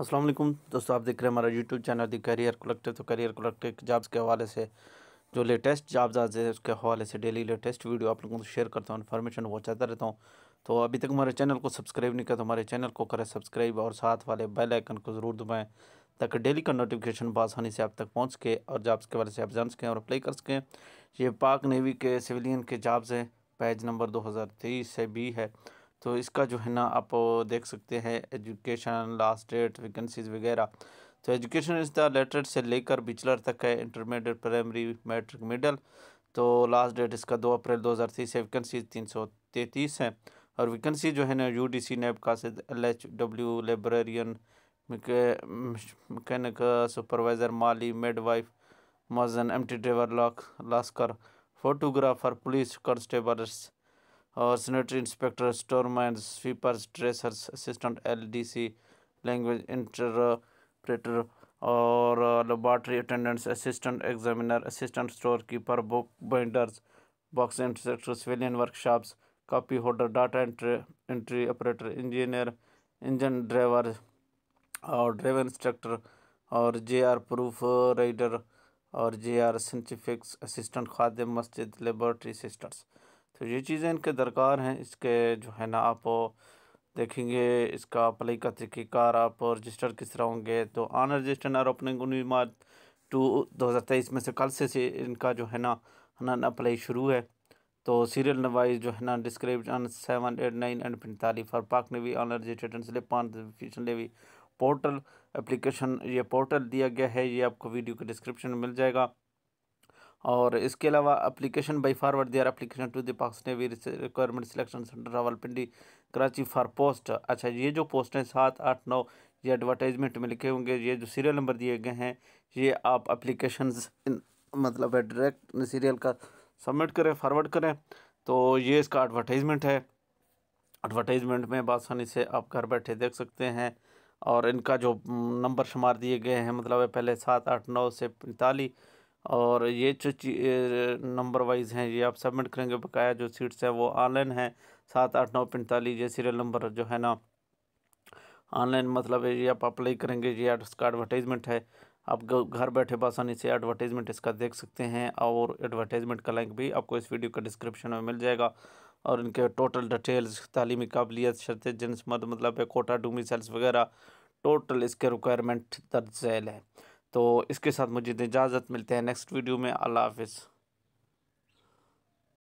अस्सलाम वालेकुम दोस्तों आप देख रहे हैं हमारा YouTube channel the career collective तो करियर कलेक्टिव जॉब्स के हवाले से जो लेटेस्ट जॉब्स आज हैं उसके हवाले से डेली लेटेस्ट वीडियो आप लोगों को शेयर करता हूँ इन्फॉर्मेशन पहुँचाता रहता हूँ तो अभी तक हमारे चैनल को सब्सक्राइब नहीं किया तो हमारे चैनल को करें सब्सक्राइब और साथ वाले बेल आइकन को ज़रूर दबाएँ ताकि डेली का नोटिफिकेशन बसानी से आप तक पहुँच सके और जॉब्स के हवाले से आप जान सकें और अप्लाई कर सकें ये पाक नेवी के सिविलियन के जॉब्स हैं पेज नंबर दो से बी है तो इसका जो है ना आप देख सकते हैं एजुकेशन लास्ट डेट वैकेंसीज वगैरह तो एजुकेशन इज़ द लेटर से लेकर बिचलर तक है इंटरमीडिएट प्राइमरी मैट्रिक मिडल तो लास्ट डेट इसका दो अप्रैल दो हज़ार तीस है वैकेंसी तीन सौ तैंतीस है और वैकेंसी जो है ना यू डी सी नेब का L H W librarian mechanic supervisor माली मेड वाइफ मजन एम टी ड्राइवर लॉक लास्कर photographer police constables uh, sanitary inspector, storeman, sweepers, dressers, assistant, LDC, language interpreter, or uh, laboratory attendants, assistant examiner, assistant storekeeper, bookbinders, box inspector, civilian workshops, copy holder, data entry, entry operator, engineer, engine driver, or driver instructor, or JR proof rider, or JR scientific assistant, khadim, masjid, laboratory assistants. तो ये चीज़ें इनके दरकार हैं इसके जो है ना आप देखेंगे इसका अप्लाई का तरीक़ेकार आप रजिस्टर किस तरह होंगे तो ऑन रजिस्टर आर ओपनिंग उन्नीस मार्च टू दो हज़ार तेईस में से कल से, से इनका जो है ना हनन अप्लाई शुरू है तो सीरियल नवाइज जो है ना डिस्क्रिप्ट सेवन एट नाइन एंड पैंतालीस और पाक ने भी ऑन से स्लिप पान ले पोर्टल एप्लीकेशन ये पोर्टल दिया गया है ये आपको वीडियो के डिस्क्रिप्शन में मिल जाएगा और इसके अलावा application by forward their application to the Pakistan navy requirement selection centre Rawalpindi Karachi for post अच्छा ये जो पोस्ट हैं सात आठ नौ ये एडवर्टाइजमेंट में लिखे होंगे ये जो सीरियल नंबर दिए गए हैं ये आप अप्लीकेशन मतलब है डायरेक्ट सीरियल का सबमिट करें फारवर्ड करें तो ये इसका एडवर्टाइजमेंट है एडवर्टाइजमेंट में बासानी से आप घर बैठे देख सकते हैं और इनका जो नंबर हम्म, शुमार दिए गए हैं मतलब है पहले सात आठ नौ से पैंतालीस और ये जो नंबर वाइज हैं ये आप सबमिट करेंगे बकाया जो सीट्स हैं वो ऑनलाइन हैं सात आठ नौ पैंतालीस ये सीरियल नंबर जो है ना ऑनलाइन मतलब ये आप अप्लाई करेंगे ये इसका एडवर्टाइजमेंट है आप घर बैठे बसानी से एडवर्टाइजमेंट इसका देख सकते हैं और एडवर्टाइजमेंट का लिंक भी आपको इस वीडियो का डिस्क्रिप्शन में मिल जाएगा और इनके टोटल डिटेल्स तालीमी काबिलियत शर्त जिनस मतलब कोटा डूमी सेल्स वगैरह टोटल इसके रिक्वायरमेंट दर्ज झैल है तो इसके साथ मुझे इजाज़त मिलते हैं नेक्स्ट वीडियो में अल्लाह हाफिज़